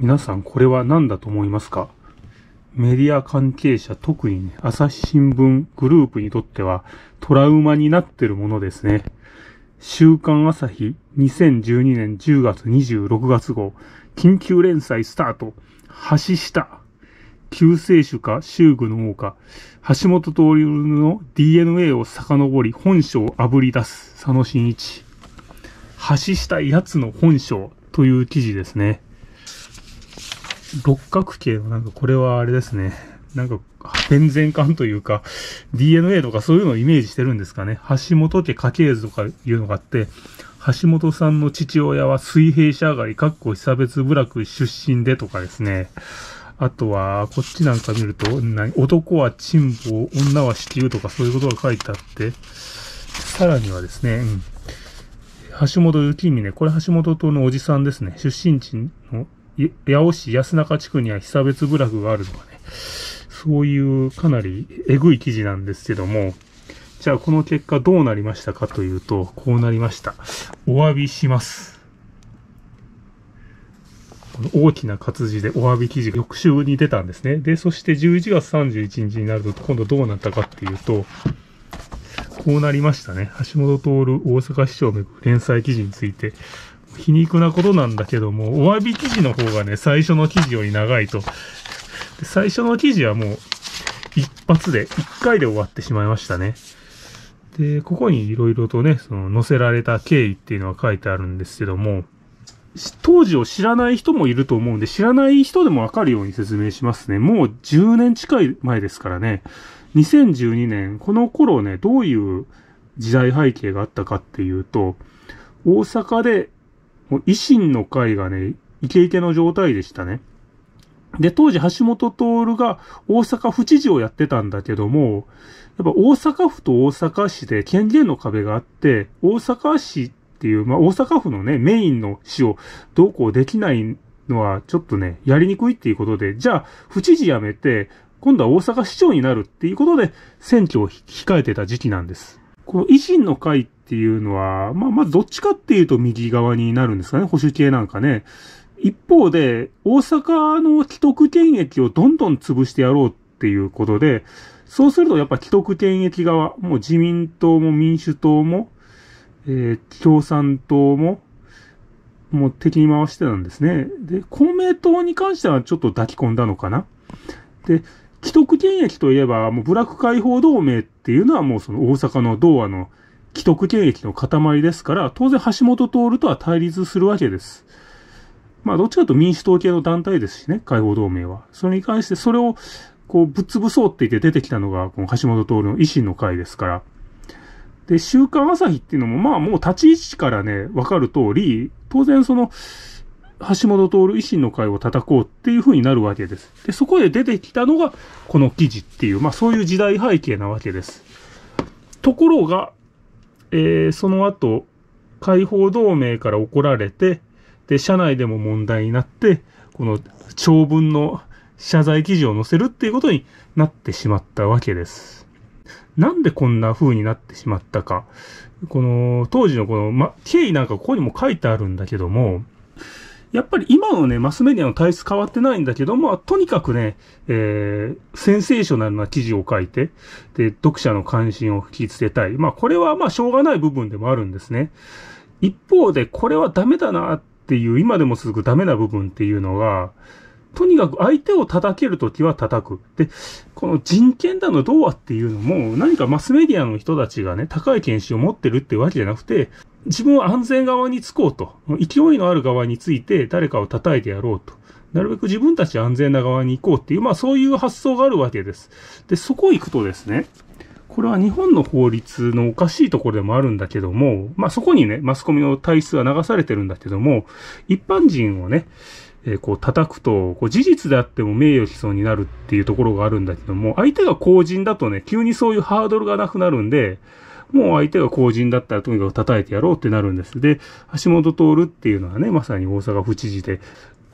皆さんこれは何だと思いますかメディア関係者、特に、ね、朝日新聞グループにとってはトラウマになってるものですね。週刊朝日2012年10月26月号、緊急連載スタート、橋下、救世主か修具の王か、橋本徹の DNA を遡り本性を炙り出す佐野真一。橋下奴の本性という記事ですね。六角形のなんかこれはあれですね。なんか、変然感というか、DNA とかそういうのをイメージしてるんですかね。橋本家家系図とかいうのがあって、橋本さんの父親は水平社外、かっこ被差別部落出身でとかですね。あとは、こっちなんか見ると、男は沈暴、女は子宮とかそういうことが書いてあって、さらにはですね、うん、橋本幸峰、これ橋本党のおじさんですね。出身地の八尾市安中地区には被差別部落があるとかね、そういうかなりえぐい記事なんですけども、じゃあこの結果どうなりましたかというと、こうなりました。お詫びします。この大きな活字でお詫び記事が翌週に出たんですね。で、そして11月31日になると今度どうなったかっていうと、こうなりましたね。橋本徹大阪市長の連載記事について、皮肉なことなんだけども、お詫び記事の方がね、最初の記事より長いと。最初の記事はもう、一発で、一回で終わってしまいましたね。で、ここに色々とね、その載せられた経緯っていうのは書いてあるんですけども、当時を知らない人もいると思うんで、知らない人でもわかるように説明しますね。もう10年近い前ですからね。2012年、この頃ね、どういう時代背景があったかっていうと、大阪でもう維新の会がね、イケイケの状態でしたね。で、当時橋本徹が大阪府知事をやってたんだけども、やっぱ大阪府と大阪市で権限の壁があって、大阪市っていう、まあ大阪府のね、メインの市をどうこうできないのはちょっとね、やりにくいっていうことで、じゃあ府知事辞めて、今度は大阪市長になるっていうことで選挙を控えてた時期なんです。この維新の会ってっていうのは、まあ、まずどっちかっていうと右側になるんですかね、保守系なんかね。一方で、大阪の既得権益をどんどん潰してやろうっていうことで、そうするとやっぱ既得権益側、もう自民党も民主党も、えー、共産党も、もう敵に回してたんですね。で、公明党に関してはちょっと抱き込んだのかな。で、既得権益といえば、もうブラック解放同盟っていうのはもうその大阪の同和の既得権益の塊ですから、当然橋本徹とは対立するわけです。まあ、どっちかと民主党系の団体ですしね、解放同盟は。それに関して、それを、こう、ぶっ潰そうって言って出てきたのが、この橋本徹の維新の会ですから。で、週刊朝日っていうのも、まあ、もう立ち位置からね、わかる通り、当然その、橋本徹維新の会を叩こうっていうふうになるわけです。で、そこで出てきたのが、この記事っていう、まあ、そういう時代背景なわけです。ところが、えー、その後、解放同盟から怒られて、で、社内でも問題になって、この長文の謝罪記事を載せるっていうことになってしまったわけです。なんでこんな風になってしまったか。この、当時のこの、ま、経緯なんかここにも書いてあるんだけども、やっぱり今のね、マスメディアの体質変わってないんだけども、まあ、とにかくね、えー、センセーショナルな記事を書いて、で、読者の関心を引きつけたい。まあ、これはまあ、しょうがない部分でもあるんですね。一方で、これはダメだなっていう、今でも続くダメな部分っていうのが、とにかく相手を叩けるときは叩く。で、この人権だのどうはっていうのも、何かマスメディアの人たちがね、高い権威を持ってるってわけじゃなくて、自分は安全側につこうと。勢いのある側について誰かを叩いてやろうと。なるべく自分たち安全な側に行こうっていう、まあそういう発想があるわけです。で、そこ行くとですね、これは日本の法律のおかしいところでもあるんだけども、まあそこにね、マスコミの体質は流されてるんだけども、一般人をね、えー、こう叩くと、こう事実であっても名誉毀損になるっていうところがあるんだけども、相手が公人だとね、急にそういうハードルがなくなるんで、もう相手が公人だったらとにかく叩いてやろうってなるんです。で、橋本徹っていうのはね、まさに大阪府知事で、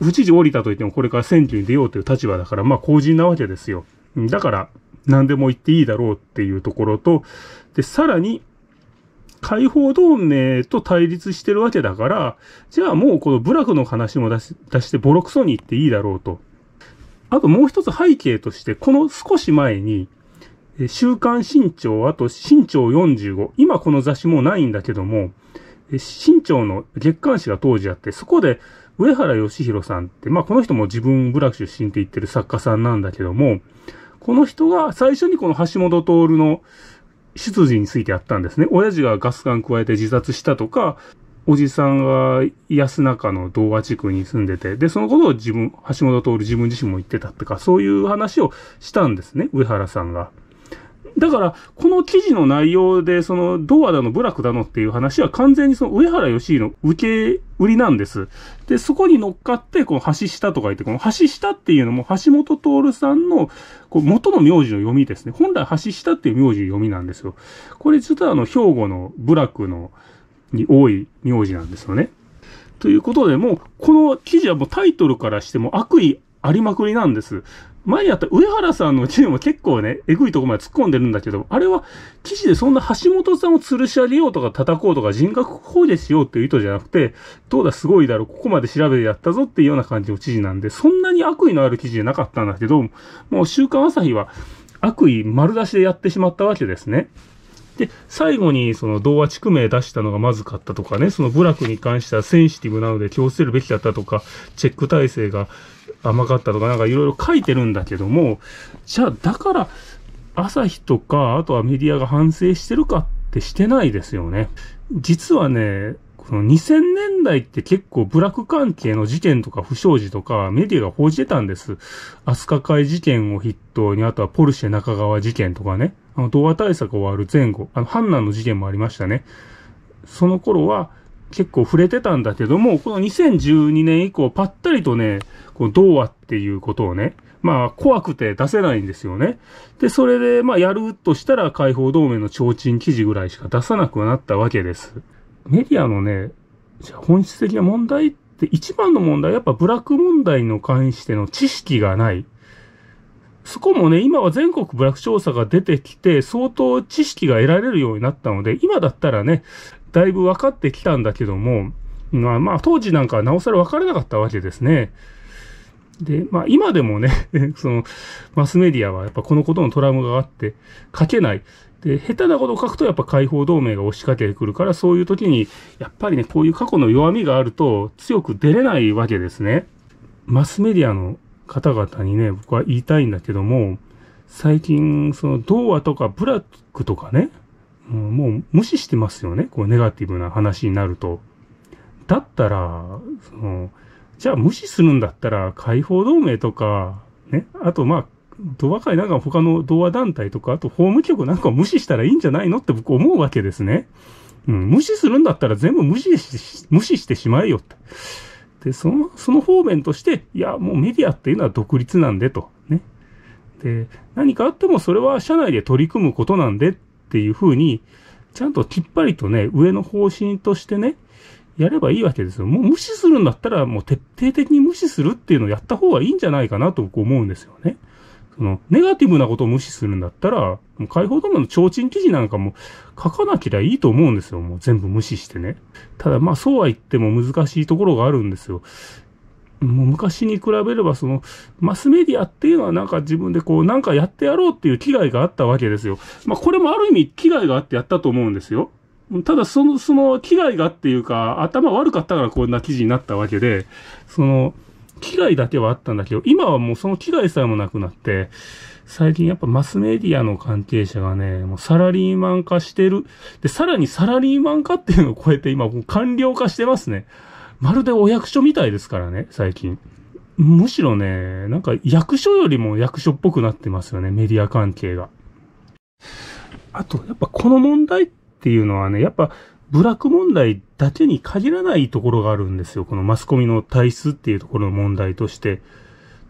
府知事降りたといってもこれから選挙に出ようという立場だから、まあ公人なわけですよ。だから、何でも言っていいだろうっていうところと、で、さらに、解放同盟と対立してるわけだから、じゃあもうこの部落の話も出し出してボロクソに言っていいだろうと。あともう一つ背景として、この少し前に、週刊新潮、あと新潮45、今この雑誌もないんだけども、新潮の月刊誌が当時あって、そこで上原義弘さんって、まあこの人も自分部落出身って言ってる作家さんなんだけども、この人が最初にこの橋本徹の出自についてあったんですね。親父がガス管加えて自殺したとか、おじさんが安中の童話地区に住んでて、で、そのことを自分、橋本徹自分自身も言ってたとか、そういう話をしたんですね、上原さんが。だから、この記事の内容で、その、ドアだの、ブラクだのっていう話は完全にその、上原義弘の受け売りなんです。で、そこに乗っかって、この橋下とか言って、この橋下っていうのも、橋本徹さんの、こう、元の名字の読みですね。本来、橋下っていう名字の読みなんですよ。これ、実はあの、兵庫のブラクの、に多い名字なんですよね。ということで、もう、この記事はもうタイトルからしても悪意ありまくりなんです。前にった上原さんの記事も結構ね、えぐいとこまで突っ込んでるんだけど、あれは記事でそんな橋本さんを吊るし上げようとか叩こうとか人格攻撃しようっていう意図じゃなくて、どうだすごいだろ、ここまで調べてやったぞっていうような感じの記事なんで、そんなに悪意のある記事じゃなかったんだけど、もう週刊朝日は悪意丸出しでやってしまったわけですね。で、最後にその童話地区名出したのがまずかったとかね、その部落に関してはセンシティブなので強制るべきだったとか、チェック体制が甘かったとかなんかいろいろ書いてるんだけども、じゃあだから朝日とか、あとはメディアが反省してるかってしてないですよね。実はね、この2000年代って結構ブラック関係の事件とか不祥事とかメディアが報じてたんです。飛鳥会事件を筆頭に、あとはポルシェ中川事件とかね。あの、童話対策終わる前後、あの、ハンナの事件もありましたね。その頃は、結構触れてたんだけども、この2012年以降、ぱったりとね、この童話っていうことをね、まあ、怖くて出せないんですよね。で、それで、まあ、やるとしたら、解放同盟の提灯記事ぐらいしか出さなくなったわけです。メディアのね、じゃ本質的な問題って、一番の問題、やっぱブラック問題の関しての知識がない。そこもね、今は全国ブラック調査が出てきて、相当知識が得られるようになったので、今だったらね、だいぶ分かってきたんだけども、まあ、まあ、当時なんかなおさら分からなかったわけですね。で、まあ今でもね、そのマスメディアはやっぱこのことのトラウマがあって書けない。で、下手なことを書くとやっぱ解放同盟が押しかけてくるから、そういう時にやっぱりね、こういう過去の弱みがあると強く出れないわけですね。マスメディアの方々にね、僕は言いたいんだけども、最近、その、童話とかブラックとかね、もう無視してますよね。こうネガティブな話になると。だったら、その、じゃあ無視するんだったら、解放同盟とか、ね、あとまあ、童話会なんか他の童話団体とか、あと法務局なんかを無視したらいいんじゃないのって僕思うわけですね。うん、無視するんだったら全部無視し、無視してしまえよって。で、その、その方面として、いや、もうメディアっていうのは独立なんでと。ね。で、何かあってもそれは社内で取り組むことなんでっっていうふうに、ちゃんときっぱりとね、上の方針としてね、やればいいわけですよ。もう無視するんだったら、もう徹底的に無視するっていうのをやった方がいいんじゃないかなと思うんですよね。その、ネガティブなことを無視するんだったら、もう解放ドームの提灯記事なんかも書かなきゃいいと思うんですよ。もう全部無視してね。ただまあそうは言っても難しいところがあるんですよ。もう昔に比べれば、その、マスメディアっていうのはなんか自分でこう、なんかやってやろうっていう危害があったわけですよ。まあ、これもある意味危害があってやったと思うんですよ。ただ、その、その、危害がっていうか、頭悪かったからこんな記事になったわけで、その、危害だけはあったんだけど、今はもうその危害さえもなくなって、最近やっぱマスメディアの関係者がね、もうサラリーマン化してる。で、さらにサラリーマン化っていうのを超えて今もう官僚化してますね。まるでお役所みたいですからね、最近。むしろね、なんか役所よりも役所っぽくなってますよね、メディア関係が。あと、やっぱこの問題っていうのはね、やっぱブラック問題だけに限らないところがあるんですよ。このマスコミの体質っていうところの問題として。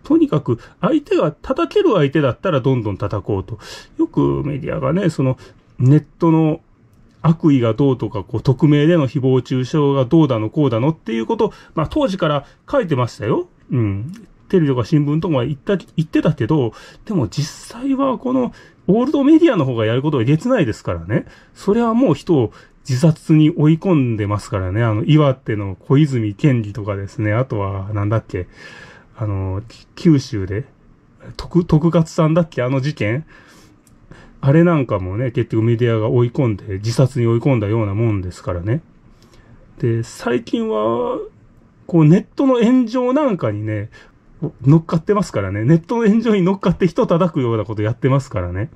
とにかく相手が叩ける相手だったらどんどん叩こうと。よくメディアがね、そのネットの悪意がどうとか、こう、匿名での誹謗中傷がどうだの、こうだのっていうこと、まあ当時から書いてましたよ。うん。テレビとか新聞とか言った、言ってたけど、でも実際はこのオールドメディアの方がやることはげつないですからね。それはもう人を自殺に追い込んでますからね。あの、岩手の小泉県議とかですね。あとは、なんだっけ。あの、九州で、徳、徳勝さんだっけあの事件あれなんかもね、結局メディアが追い込んで、自殺に追い込んだようなもんですからね。で、最近は、こうネットの炎上なんかにね、乗っかってますからね。ネットの炎上に乗っかって人叩くようなことやってますからね。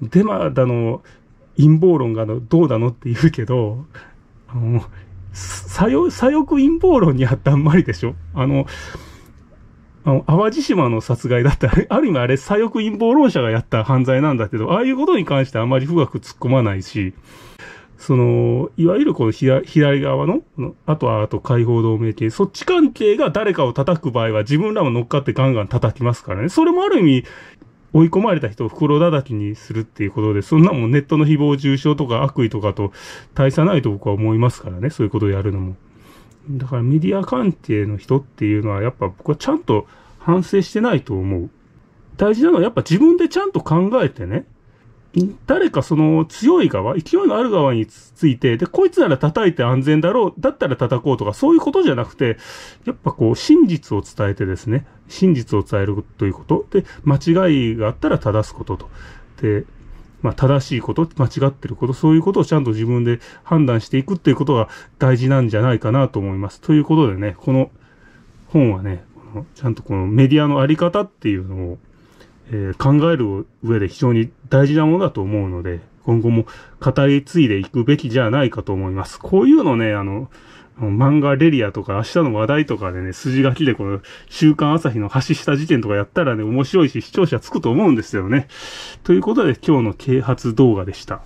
デマだの、陰謀論がどうなのって言うけど、あの、左翼陰謀論にあったんまりでしょあの、あの、淡路島の殺害だって、ある意味あれ、左翼陰謀論者がやった犯罪なんだけど、ああいうことに関してあまり深く突っ込まないし、その、いわゆるこの左側の、あとはあと解放同盟系、そっち関係が誰かを叩く場合は自分らも乗っかってガンガン叩きますからね。それもある意味、追い込まれた人を袋叩きにするっていうことで、そんなもんネットの誹謗中傷とか悪意とかと大差ないと僕は思いますからね、そういうことをやるのも。だからメディア関係の人っていうのはやっぱ僕はちゃんと反省してないと思う。大事なのはやっぱ自分でちゃんと考えてね、誰かその強い側、勢いのある側について、で、こいつなら叩いて安全だろう、だったら叩こうとか、そういうことじゃなくて、やっぱこう、真実を伝えてですね、真実を伝えるということ、で、間違いがあったら正すことと。で、まあ、正しいこと、間違ってること、そういうことをちゃんと自分で判断していくっていうことが大事なんじゃないかなと思います。ということでね、この本はね、ちゃんとこのメディアの在り方っていうのを、えー、考える上で非常に大事なものだと思うので、今後も語り継いでいくべきじゃないかと思います。こういうのね、あの、漫画レリアとか明日の話題とかでね、筋書きでこの週刊朝日の橋下事件とかやったらね、面白いし視聴者つくと思うんですよね。ということで今日の啓発動画でした。